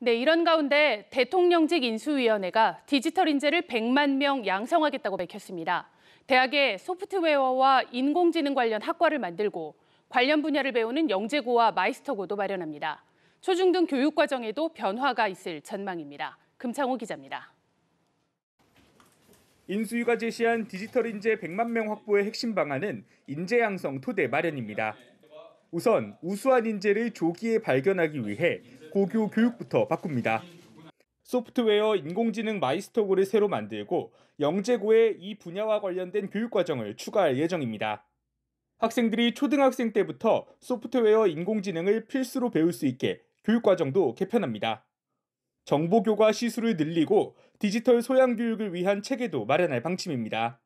네, 이런 가운데 대통령직 인수위원회가 디지털 인재를 100만 명 양성하겠다고 밝혔습니다. 대학에 소프트웨어와 인공지능 관련 학과를 만들고 관련 분야를 배우는 영재고와 마이스터고도 마련합니다. 초중등 교육 과정에도 변화가 있을 전망입니다. 금창호 기자입니다. 인수위가 제시한 디지털 인재 100만 명 확보의 핵심 방안은 인재 양성 토대 마련입니다. 우선 우수한 인재를 조기에 발견하기 위해 고교 교육부터 바꿉니다. 소프트웨어 인공지능 마이스터고를 새로 만들고 영재고에 이 분야와 관련된 교육과정을 추가할 예정입니다. 학생들이 초등학생 때부터 소프트웨어 인공지능을 필수로 배울 수 있게 교육과정도 개편합니다. 정보교과 시수를 늘리고 디지털 소양 교육을 위한 체계도 마련할 방침입니다.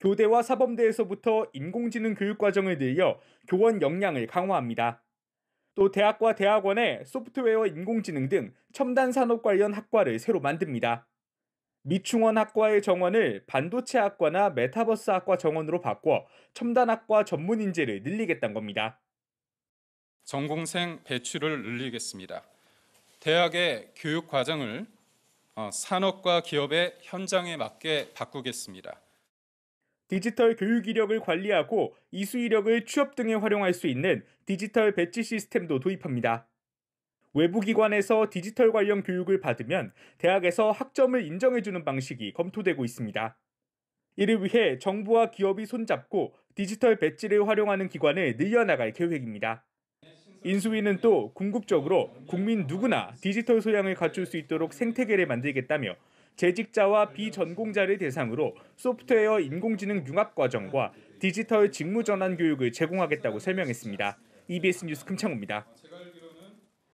교대와 사범대에서부터 인공지능 교육 과정을 늘려 교원 역량을 강화합니다. 또 대학과 대학원에 소프트웨어 인공지능 등 첨단 산업 관련 학과를 새로 만듭니다. 미충원 학과의 정원을 반도체 학과나 메타버스 학과 정원으로 바꿔 첨단 학과 전문 인재를 늘리겠다는 겁니다. 전공생 배출을 늘리겠습니다. 대학의 교육 과정을 어, 산업과 기업의 현장에 맞게 바꾸겠습니다. 디지털 교육 이력을 관리하고 이수 이력을 취업 등에 활용할 수 있는 디지털 배지 시스템도 도입합니다. 외부 기관에서 디지털 관련 교육을 받으면 대학에서 학점을 인정해주는 방식이 검토되고 있습니다. 이를 위해 정부와 기업이 손잡고 디지털 배지를 활용하는 기관을 늘려나갈 계획입니다. 인수위는 또 궁극적으로 국민 누구나 디지털 소양을 갖출 수 있도록 생태계를 만들겠다며 재직자와 비전공자를 대상으로 소프트웨어 인공지능 융합 과정과 디지털 직무 전환 교육을 제공하겠다고 설명했습니다. EBS 뉴스 금창호입니다.